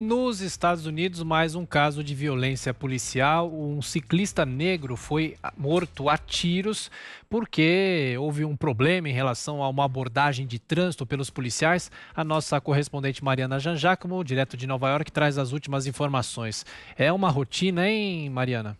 Nos Estados Unidos, mais um caso de violência policial. Um ciclista negro foi morto a tiros porque houve um problema em relação a uma abordagem de trânsito pelos policiais. A nossa correspondente Mariana Janjacomo, direto de Nova York, traz as últimas informações. É uma rotina, hein, Mariana?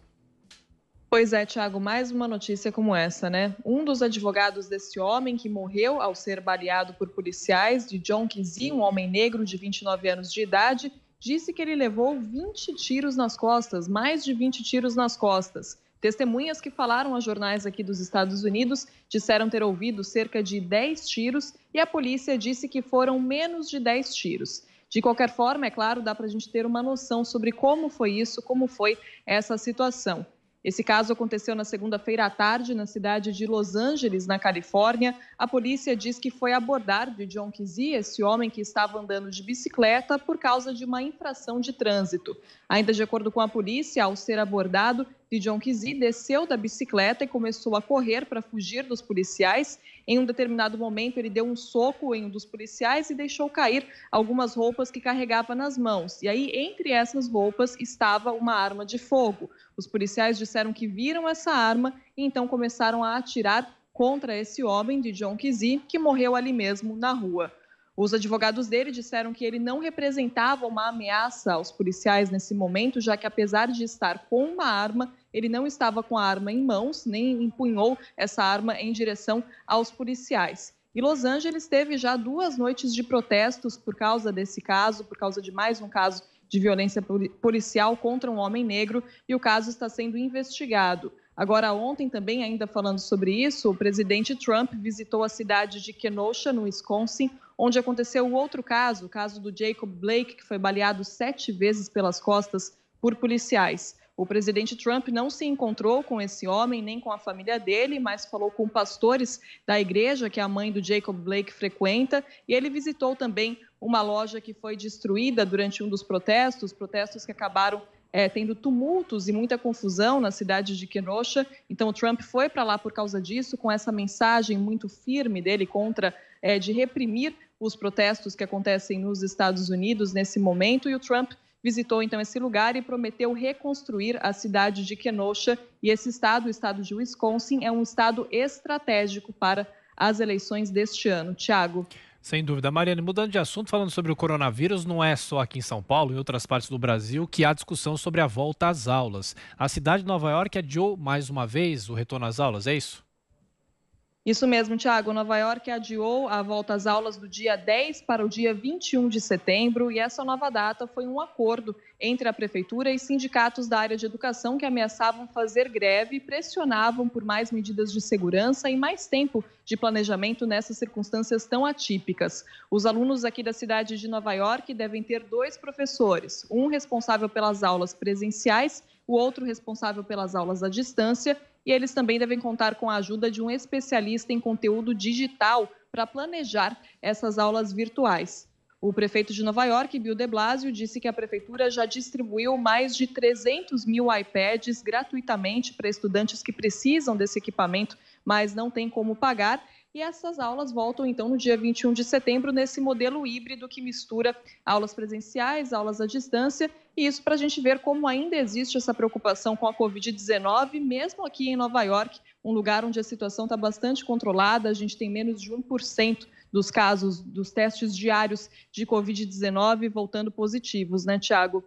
Pois é, Tiago, mais uma notícia como essa, né? Um dos advogados desse homem que morreu ao ser baleado por policiais, de John Quincy, um homem negro de 29 anos de idade, disse que ele levou 20 tiros nas costas, mais de 20 tiros nas costas. Testemunhas que falaram a jornais aqui dos Estados Unidos disseram ter ouvido cerca de 10 tiros e a polícia disse que foram menos de 10 tiros. De qualquer forma, é claro, dá para a gente ter uma noção sobre como foi isso, como foi essa situação. Esse caso aconteceu na segunda-feira à tarde na cidade de Los Angeles, na Califórnia. A polícia diz que foi abordar de John Kizzy, esse homem que estava andando de bicicleta, por causa de uma infração de trânsito. Ainda de acordo com a polícia, ao ser abordado, Dijon Kizi desceu da bicicleta e começou a correr para fugir dos policiais. Em um determinado momento, ele deu um soco em um dos policiais e deixou cair algumas roupas que carregava nas mãos. E aí, entre essas roupas, estava uma arma de fogo. Os policiais disseram que viram essa arma e então começaram a atirar contra esse homem, John Kizi, que morreu ali mesmo na rua. Os advogados dele disseram que ele não representava uma ameaça aos policiais nesse momento, já que apesar de estar com uma arma, ele não estava com a arma em mãos, nem empunhou essa arma em direção aos policiais. E Los Angeles teve já duas noites de protestos por causa desse caso, por causa de mais um caso de violência policial contra um homem negro, e o caso está sendo investigado. Agora, ontem também, ainda falando sobre isso, o presidente Trump visitou a cidade de Kenosha, no Wisconsin, onde aconteceu o outro caso, o caso do Jacob Blake, que foi baleado sete vezes pelas costas por policiais. O presidente Trump não se encontrou com esse homem nem com a família dele, mas falou com pastores da igreja que a mãe do Jacob Blake frequenta e ele visitou também uma loja que foi destruída durante um dos protestos, protestos que acabaram é, tendo tumultos e muita confusão na cidade de Kenosha. Então, Trump foi para lá por causa disso, com essa mensagem muito firme dele contra é, de reprimir os protestos que acontecem nos Estados Unidos nesse momento. E o Trump visitou então esse lugar e prometeu reconstruir a cidade de Kenosha. E esse estado, o estado de Wisconsin, é um estado estratégico para as eleições deste ano. Tiago. Sem dúvida. Mariane, mudando de assunto, falando sobre o coronavírus, não é só aqui em São Paulo, em outras partes do Brasil, que há discussão sobre a volta às aulas. A cidade de Nova York adiou mais uma vez o retorno às aulas, é isso? Isso mesmo, Tiago. Nova York adiou a volta às aulas do dia 10 para o dia 21 de setembro e essa nova data foi um acordo entre a prefeitura e sindicatos da área de educação que ameaçavam fazer greve e pressionavam por mais medidas de segurança e mais tempo de planejamento nessas circunstâncias tão atípicas. Os alunos aqui da cidade de Nova York devem ter dois professores, um responsável pelas aulas presenciais o outro responsável pelas aulas à distância e eles também devem contar com a ajuda de um especialista em conteúdo digital para planejar essas aulas virtuais. O prefeito de Nova York, Bill de Blasio, disse que a prefeitura já distribuiu mais de 300 mil iPads gratuitamente para estudantes que precisam desse equipamento, mas não têm como pagar. E essas aulas voltam então no dia 21 de setembro, nesse modelo híbrido que mistura aulas presenciais, aulas à distância, e isso para a gente ver como ainda existe essa preocupação com a Covid-19, mesmo aqui em Nova York, um lugar onde a situação está bastante controlada, a gente tem menos de 1% dos casos dos testes diários de Covid-19 voltando positivos, né, Tiago?